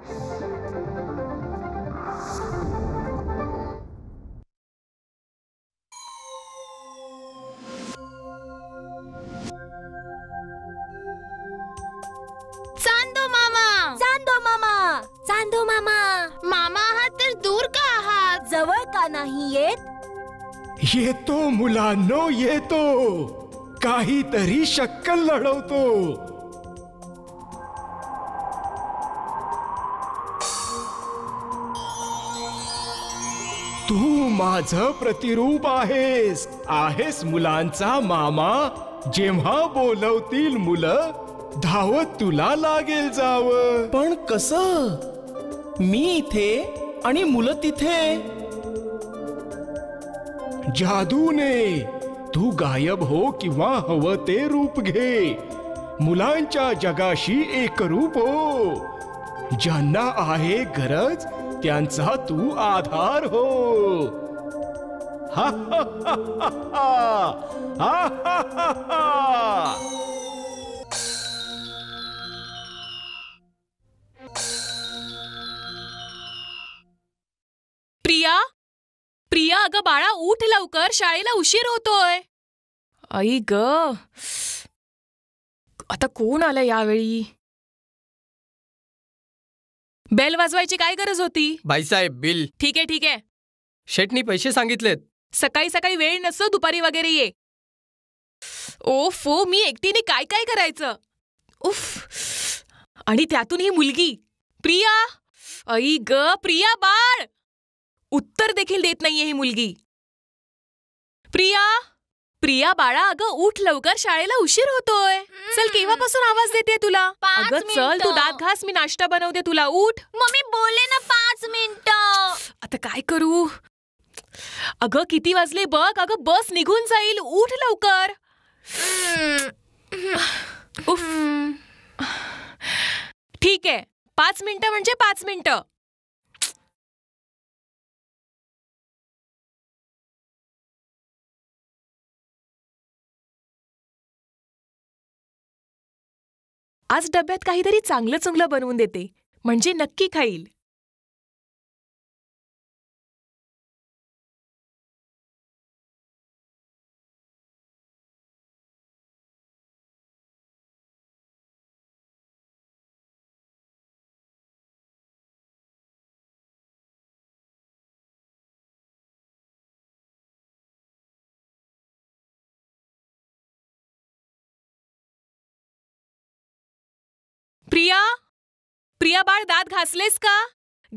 चांदो मामा चांदो मामा चांदो मामा मामा आहात तर दूर का आहात जवळ का नाही येत येतो मुलांनो येतो काहीतरी शक्कल लढवतो माझं प्रतिरूप आहेस आहेस मुलांचा मामा जेव्हा बोलवतील मुलं धावत तुला लागेल जाव पण कस मी इथे आणि मुलं तिथे जादूने तू गायब हो किंवा हवं ते रूप घे मुलांच्या जगाशी एक रूप हो ज्यांना आहे गरज त्यांचा तू आधार हो प्रिया प्रिया अगं बाळा उठ लवकर शाळेला उशीर होतोय आई ग आता कोण आलं यावेळी बेल वाजवायची काय गरज होती बाईसाहेब बिल ठीक आहे ठीक आहे शेटनी पैसे सांगितलेत सकाळी सकाळी वेळ नसतो दुपारी वगैरे ये फो मी एकटीने काय काय करायचं उफ आणि त्यातून ही मुलगी प्रिया ऐ ग प्रिया बाळ उत्तर देखील देत नाहीये ही मुलगी प्रिया प्रिया बाळा अगं उठ लवकर शाळेला उशीर होतोय चल केव्हापासून आवाज देते तुला अगं चल तू दात घास मी नाश्ता बनवते तुला उठ मम्मी बोलले ना पाच मिनिट आता काय करू अगं किती वाजले बघ अगं बस निघून जाईल उठ लवकर ठीक आहे पाच मिनिटं म्हणजे पाच मिनिट आज डब्यात काहीतरी चांगलं चुंगलं बनवून देते म्हणजे नक्की खाईल प्रिया प्रिया बाळ दात घासलेस का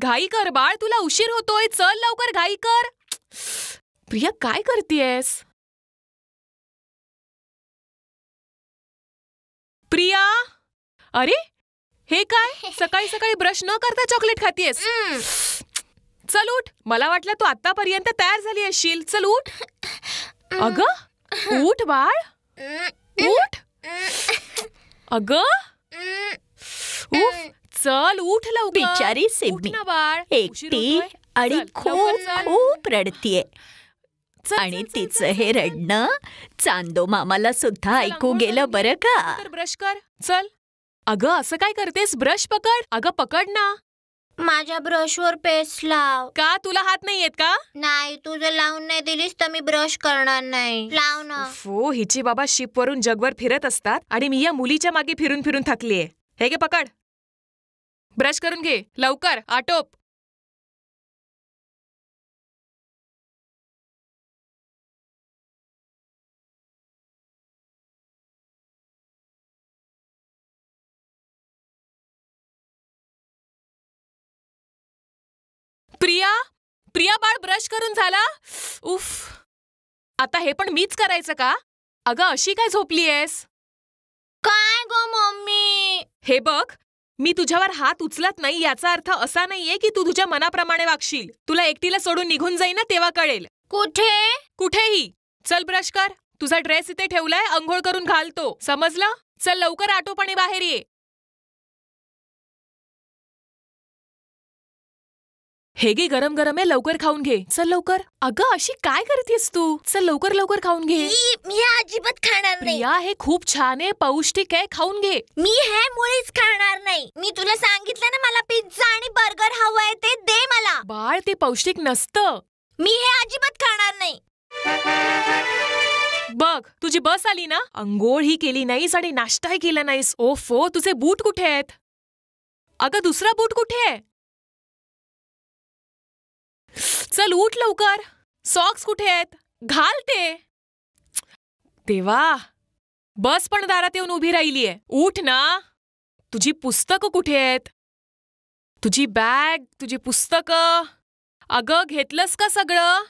घाई कर बाळ तुला उशीर होतोय चल लवकर घाई कर प्रिया काय करतीयस प्रिया अरे हे काय सकाळी सकाळी ब्रश न करता चॉकलेट खातीयस चल उठ मला वाटलं तू आतापर्यंत तयार झाली असशील चल उठ अग उठ बाळ उठ अग उफ चल उठ लवकर बिचारी एकटी आणि खूप खूप रडतीये आणि तिचं हे रडण रडणं चांदो मामाला सुद्धा ऐकू गेलं बरं का ब्रश कर चल अगं असं काय करतेस ब्रश पकड अगं पकड ना माझ्या ब्रशवर पेस्ट लाव का तुला हात नाही येत का नाही तू जर लावून नाही दिलीस तर मी ब्रश करणार नाही लाव ना हिची बाबा शिप वरून जगभर फिरत असतात आणि मी या मुलीच्या मागे फिरून फिरून थकलीये हे घे पकड ब्रश करून घे लवकर आटोप प्रिया प्रिया बाळ ब्रश करून झाला उफ आता हे पण मीच करायचं का अगं अशी काय झोपलीयस काय गो मम्मी हे बघ मी तुझ्यावर हात उचलत नाही याचा अर्थ असा नाहीये की तू तुझ्या मनाप्रमाणे वागशील तुला एकटीला सोडून निघून जाई ना तेव्हा कळेल कुठे कुठेही चल ब्रश कर तुझा ड्रेस इथे ठेवलाय अंघोळ करून घालतो समजलं चल लवकर आटोपणे बाहेर ये हे गे गरम गरम आहे लवकर खाऊन घे चल लवकर अगं अशी काय करतेस तू चल लवकर लवकर खाऊन घे मी हे अजिबात खाणार नाही या हे खूप छान आहे पौष्टिक आहे खाऊन घे मी हे मुळीच खाणार नाही मी तुला सांगितलं ना मला पिझ्झा आणि बर्गर हवंय ते दे मला बाळ ते पौष्टिक नसतं मी हे अजिबात खाणार नाही बघ तुझी बस आली ना अंघोळ ही केली नाहीस आणि नाश्ताही केला नाहीस फो तुझे बूट कुठे आहेत अगं दुसरा बूट कुठे आहे चल उठ लवकर सॉक्स कुठे आहेत घाल ते देवा बस पण दारात येऊन उभी राहिलीये उठ ना तुझी पुस्तकं कुठे आहेत तुझी बॅग तुझी पुस्तकं अगं घेतलंस का सगळं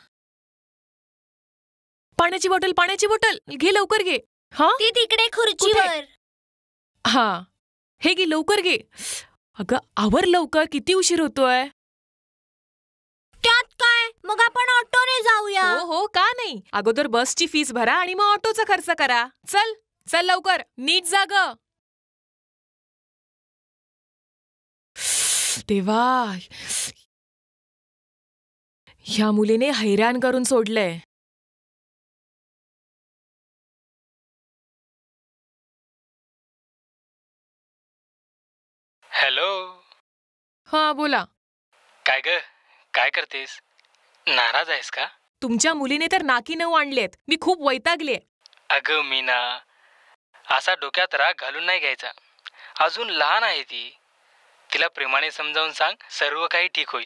पाण्याची बॉटल पाण्याची बॉटल घे लवकर घे हा ती तिकडे खुर्चीवर हा हे घे लवकर घे अगं आवर लवकर किती उशीर होतोय मग आपण ऑटोने जाऊया हो हो का नाही अगोदर बसची फीस भरा आणि मग ऑटोचा खर्च करा चल चल लवकर नीट जाग तेव्हा देवा ह्या मुलीने हैराण करून सोडलंय हॅलो हा बोला काय ग काय करतेस नाराज आहेस का तुमच्या मुलीने तर नाकी नऊ आणलेत मी खूप वैतागले अग मीना असा डोक्यात राग घालून नाही घ्यायचा अजून लहान आहे ती तिला प्रेमाने समजावून सांग सर्व काही ठीक होईल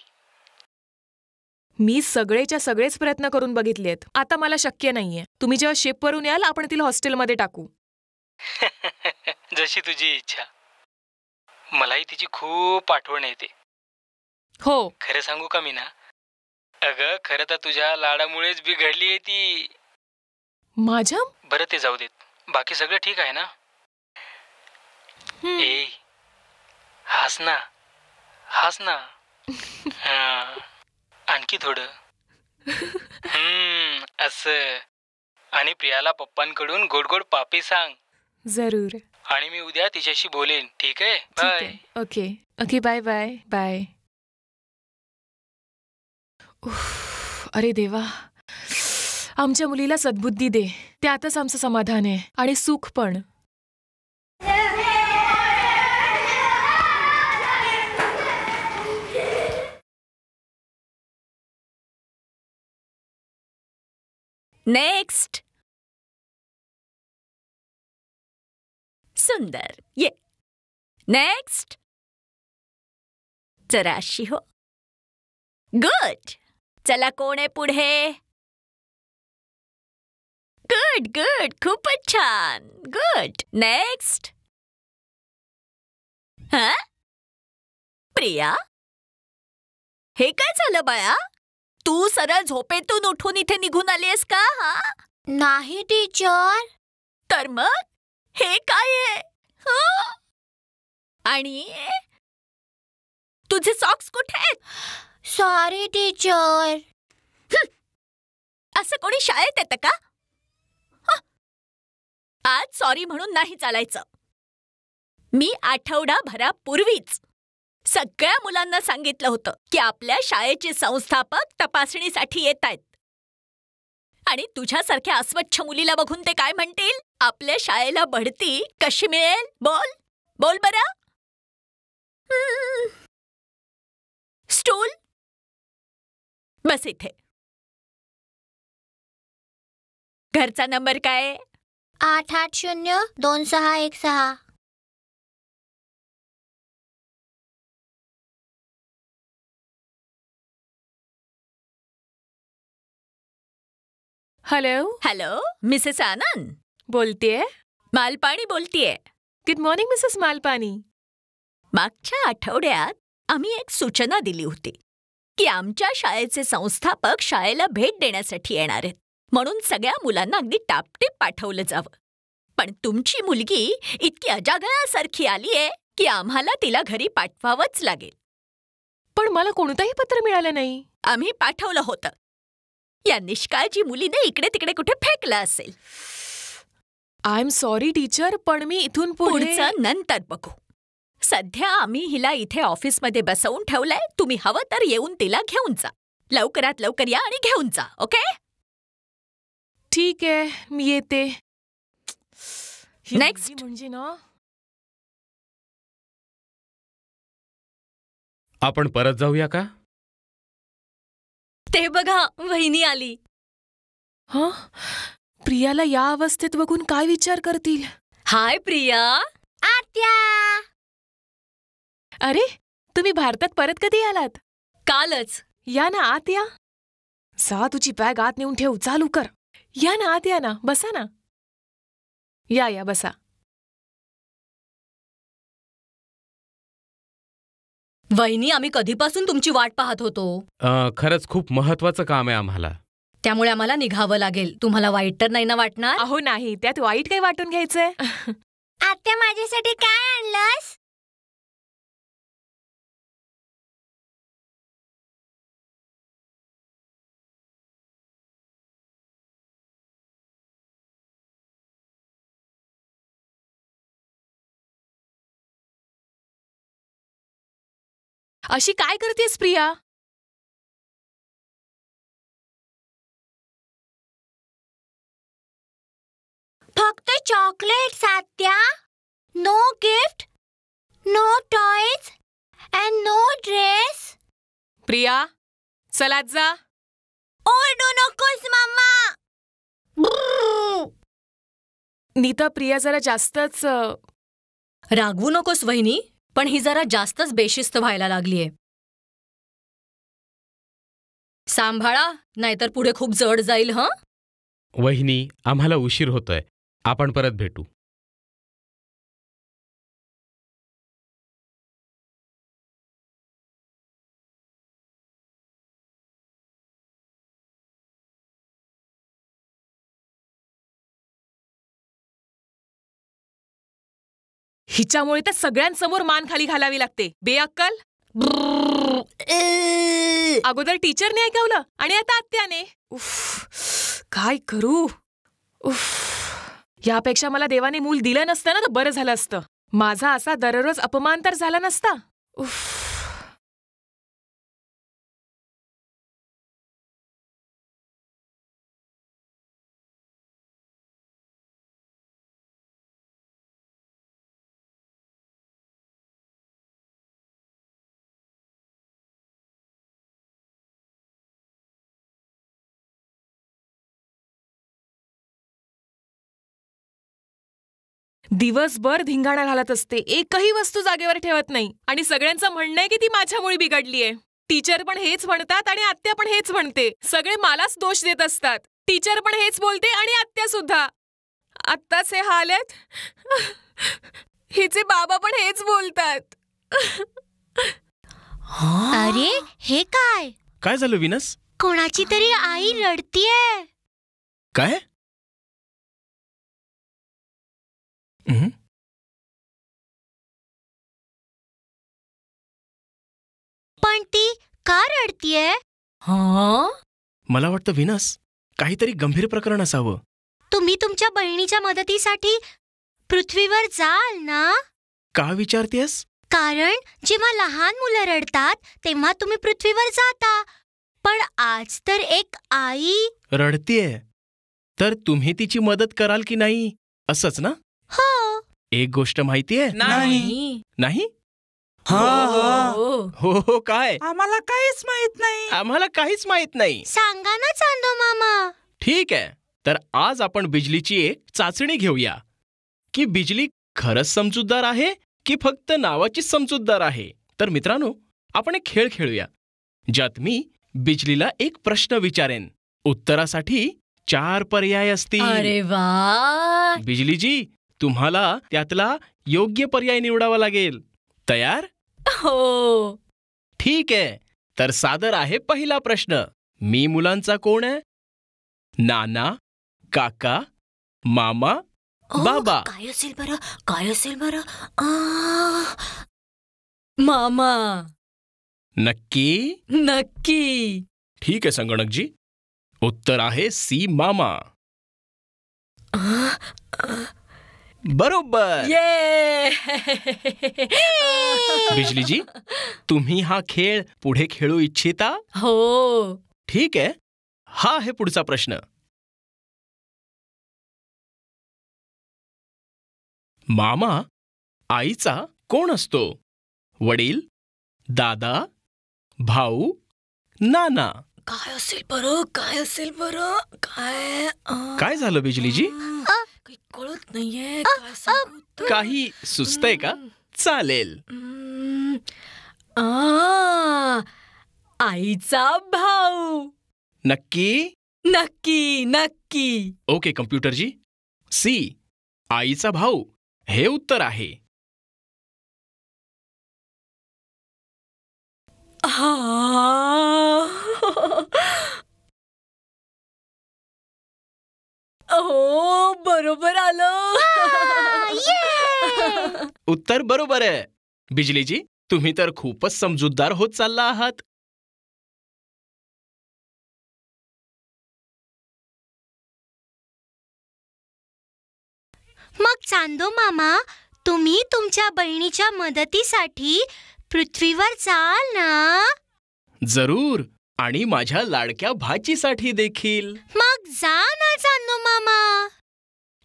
मी सगळेच्या सगळेच प्रयत्न करून बघितलेत आता मला शक्य नाहीये तुम्ही जेव्हा शेपवरून याल आपण तिला हॉस्टेलमध्ये टाकू जशी तुझी इच्छा मलाही तिची खूप आठवण येते हो खरं सांगू का मीना अगं खरं तर तुझ्या लाडामुळेच बिघडली आहे ती माझ्या बरं ते जाऊ देत बाकी सगळं ठीक आहे ना ए हास ना हास ना आणखी थोडं हम्म असं आणि प्रियाला पप्पांकडून गोड गोड पापी सांग जरूर आणि मी उद्या तिच्याशी बोलेन ठीक आहे bye okay okay bye bye bye अरे देवा आमच्या मुलीला सद्बुद्धी दे त्यातच आमचं समाधान आहे आणि सुख पण नेक्स्ट सुंदर ये नेक्स्ट जराशी हो गुड चला कोण आहे पुढे गुड गुड खूपच छान गुड नेक्स्ट प्रिया हे काय झालं बाया तू सरळ झोपेतून उठून इथे निघून आलीस का हा नाही टीचर तर मग हे काय आहे आणि तुझे सॉक्स कुठे सॉरी टीचर असं कोणी शाळेत येतं का आज सॉरी म्हणून नाही चालायचं मी आठवडाभरापूर्वीच सगळ्या मुलांना सांगितलं होतं की आपल्या शाळेचे संस्थापक तपासणीसाठी येत आहेत आणि तुझ्यासारख्या अस्वच्छ मुलीला बघून ते काय म्हणतील आपल्या शाळेला बढती कशी मिळेल बोल बोल बरं स्टूल बस इथे घरचा नंबर काय आठ आठ शून्य दोन सहा एक सहा हॅलो हॅलो मिसेस आनंद बोलतेय मालपाणी बोलतीये गुड मॉर्निंग मिसेस मालपाणी मागच्या आठवड्यात आम्ही एक सूचना दिली होती की आमच्या शाळेचे संस्थापक शाळेला भेट देण्यासाठी येणार आहेत म्हणून सगळ्या मुलांना अगदी टापटीप पाठवलं जावं पण तुमची मुलगी इतकी अजागळासारखी आलीये की आम्हाला तिला घरी पाठवावंच लागेल पण मला कोणतंही पत्र मिळालं नाही आम्ही पाठवलं होतं या निष्काळजी मुलीने इकडे तिकडे कुठे फेकलं असेल आय एम सॉरी टीचर पण मी इथून पुढचं नंतर बघू सध्या आम्ही हिला इथे ऑफिसमध्ये बसवून ठेवलंय तुम्ही हवं तर येऊन तिला घेऊन जा लवकरात लवकर या आणि घेऊन जा ओके ठीक आहे मी येते नेक्स्ट म्हणजे ना आपण परत जाऊया का ते बघा वहिनी आली हा प्रियाला या अवस्थेत बघून काय विचार करतील हाय प्रिया आत्या अरे तुम्ही भारतात परत कधी आलात कालच या ना आत या जा तुझी बॅग आत नेऊन ठेवू चालू कर या ना आत या ना बसा ना या या बसा वहिनी आम्ही कधीपासून तुमची वाट पाहत होतो खरंच खूप महत्वाचं काम आहे आम्हाला त्यामुळे आम्हाला निघावं लागेल तुम्हाला वाईट तर नाही ना वाटणार अहो नाही त्यात वाईट काही वाटून घ्यायचंय आत्या माझ्यासाठी काय आणलंस अशी काय करतेस प्रिया फक्त चॉकलेट सात्या no gift no toys and no dress Priya चला जा ओरडू नकोस मम्मा नीता प्रिया जरा जास्तच रागवू नकोस वहिनी पण ही जरा जास्तच बेशिस्त व्हायला लागलीये सांभाळा नाहीतर पुढे खूप जड जाईल हं वहिनी आम्हाला उशीर होतोय आपण परत भेटू हिच्यामुळे तर सगळ्यांसमोर मान खाली घालावी लागते बेअक्कल अगोदर टीचरने ऐकवलं आणि आता आत्याने उफ काय करू उफ यापेक्षा मला देवाने मूल दिलं नसतं ना तर बरं झालं असतं माझा असा दररोज अपमान तर झाला नसता उफ दिवसभर धिंगाणा घालत असते एकही वस्तू जागेवर ठेवत नाही आणि सगळ्यांचं म्हणणं आहे की ती माझ्यामुळे बिघडलीये टीचर पण हेच म्हणतात आणि आत्या पण हेच म्हणते सगळे मलाच दोष देत असतात टीचर पण हेच बोलते आणि आत्या सुद्धा आत्ताच हे हाल आहेत हिचे बाबा पण हेच बोलतात अरे हे काय काय झालं विनस कोणाची तरी आई रडतीये काय पण ती का रडतीये हा मला वाटतं विनस काहीतरी गंभीर प्रकरण असावं तुम्ही तुमच्या बहिणीच्या मदतीसाठी पृथ्वीवर जाल ना का विचारतेस कारण जेव्हा लहान मुलं रडतात तेव्हा तुम्ही पृथ्वीवर जाता पण आज तर एक आई रडतीये तर तुम्ही तिची मदत कराल की नाही असंच ना एक गोष्ट माहितीये नाही नाही हो हो, हो. हो हो काय आम्हाला काहीच माहित नाही आम्हाला काहीच माहित नाही सांगा ना चांदो मामा ठीक आहे तर आज आपण बिजलीची एक चाचणी घेऊया की बिजली खरंच समजूतदार आहे की फक्त नावाचीच समजूतदार आहे तर मित्रांनो आपण एक खेळ खेळूया ज्यात मी बिजलीला एक प्रश्न विचारेन उत्तरासाठी चार पर्याय असतील अरे वा बिजलीजी तुम्हाला त्यातला योग्य पर्याय निवडावा लागेल तयार हो ठीक आहे तर सादर आहे पहिला प्रश्न मी मुलांचा कोण आहे नाना काका मामा बाबा काय असेल बरं काय असेल बरं मामा नक्की नक्की ठीक आहे संगणकजी उत्तर आहे सी मामा आ, बरोबर ये बिजलीजी तुम्ही हा खेळ पुढे खेळू इच्छिता हो ठीक आहे हा आहे पुढचा प्रश्न मामा आईचा कोण असतो वडील दादा भाऊ नाना काय असेल बरं काय असेल बरं काय काय झालं बिजलीजी नाहीये काही सुचतय का चालेल आ, आईचा भाऊ नक्की नक्की नक्की ओके जी सी आईचा भाऊ हे उत्तर आहे हा अहो, बरोबर आलं उत्तर बरोबर आहे बिजलीजी तुम्ही तर खूपच समजूतदार होत चालला आहात मग चांदो मामा तुम्ही तुमच्या बहिणीच्या मदतीसाठी पृथ्वीवर चाल ना जरूर आणि माझ्या लाडक्या भाचीसाठी देखील मग जा ना जानू मामा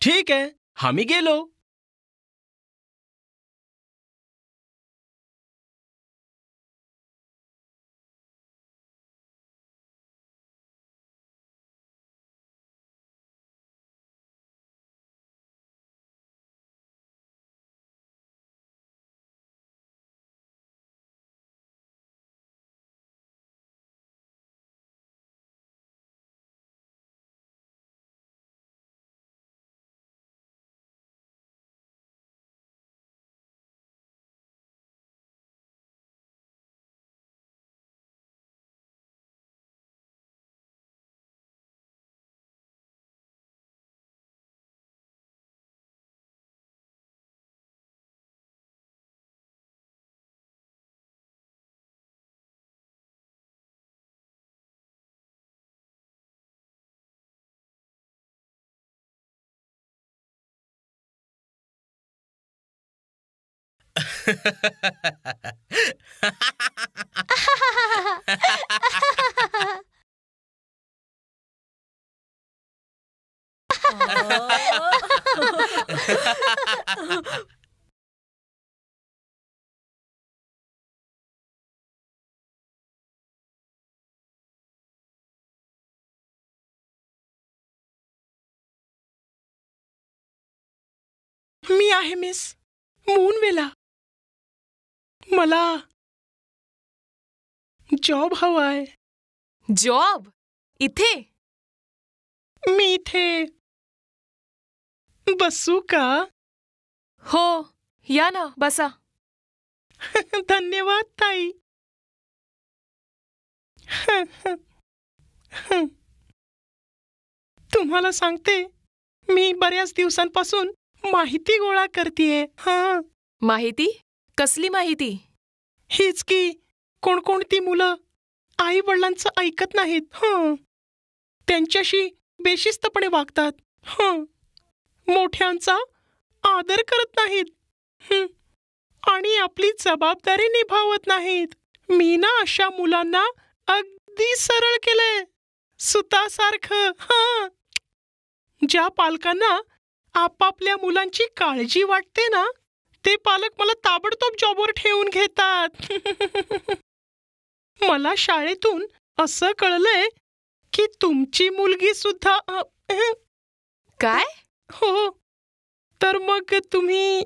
ठीक आहे हामी गेलो मी आहे मिस मून वेला मला जॉब हवाय जॉब इथे मी इथे बसू का हो या ना बसा धन्यवाद ताई तुम्हाला सांगते मी बऱ्याच दिवसांपासून माहिती गोळा करतेय हा माहिती कसली माहिती हेच की कोणकोणती मुलं आई वडिलांचं ऐकत नाहीत हं त्यांच्याशी बेशिस्तपणे वागतात हं मोठ्यांचा आदर करत नाहीत आणि आपली जबाबदारी निभावत नाहीत मी ना अशा मुलांना अगदी सरळ केलंय सुतासारखं हां ज्या पालकांना आपापल्या मुलांची काळजी वाटते ना ते पालक मला ताबडतोब जॉबवर ठेवून घेतात मला शाळेतून असं कळलंय की तुमची मुलगी सुद्धा काय हो तर मग तुम्ही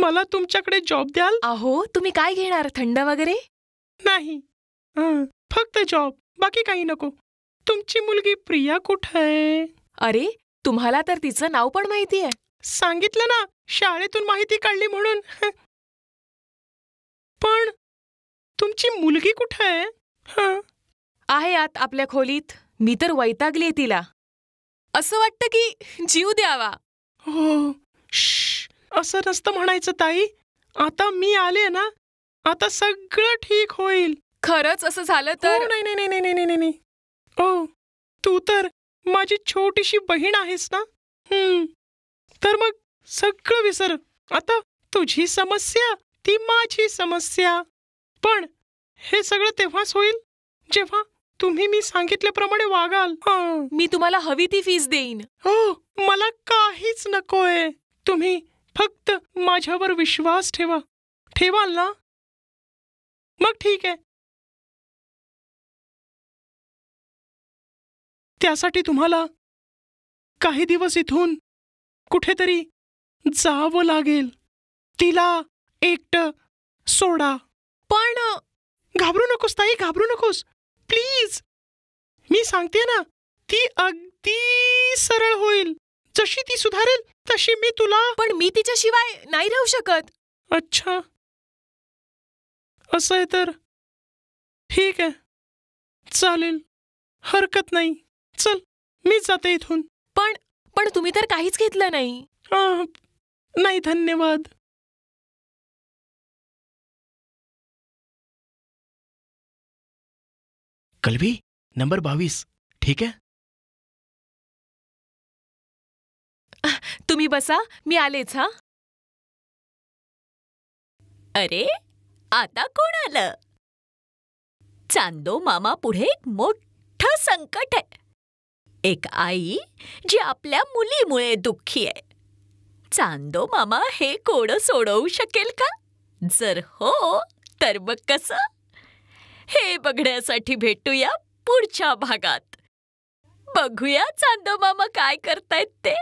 मला तुमच्याकडे जॉब द्याल अहो तुम्ही काय घेणार थंड वगैरे नाही फक्त जॉब बाकी काही नको तुमची मुलगी प्रिया कुठे अरे तुम्हाला तर तिचं नाव पण माहिती आहे सांगितलं ना शाळेतून माहिती काढली म्हणून पण तुमची मुलगी कुठे आहे आहे आत आपल्या खोलीत मी तर वैतागलीये तिला असं वाटतं की जीव द्यावा हो असं नसतं म्हणायचं ताई आता मी आले ना आता सगळं ठीक होईल खरंच असं झालं हो, तर नाही नाही नाही नाही नाही नाही ओ तू तर माझी छोटीशी बहीण आहेस ना तर मग सगळं विसर आता तुझी समस्या ती माझी समस्या पण हे सगळं तेव्हाच होईल जेव्हा तुम्ही मी सांगितल्याप्रमाणे वागाल मी तुम्हाला हवी ती फीस देईन हो मला काहीच नकोय तुम्ही फक्त माझ्यावर विश्वास ठेवा ठेवाल ना मग ठीक आहे त्यासाठी तुम्हाला काही दिवस इथून कुठेतरी जावं लागेल तिला एकट सोडा पण घाबरू नकोस ताई घाबरू नकोस प्लीज मी सांगते ना ती अगदी सरळ होईल जशी ती सुधारेल तशी मी तुला पण मी तिच्याशिवाय नाही राहू शकत अच्छा असं आहे तर ठीक आहे चालेल हरकत नाही चल मी जाते इथून पण पण तुम्ही तर काहीच घेतलं नाही नाही धन्यवाद कलवी नंबर बावीस ठीक आहे तुम्ही बसा मी आलेच हा अरे आता कोण आलं चांदो मामा पुढे एक मोठ संकट आहे एक आई जी आपल्या मुलीमुळे दुःखी आहे चांदो मामा हे कोड सोडवू शकेल का जर हो तर मग कसं हे बघण्यासाठी भेटूया पुढच्या भागात बघूया चांदो मामा काय करतायत ते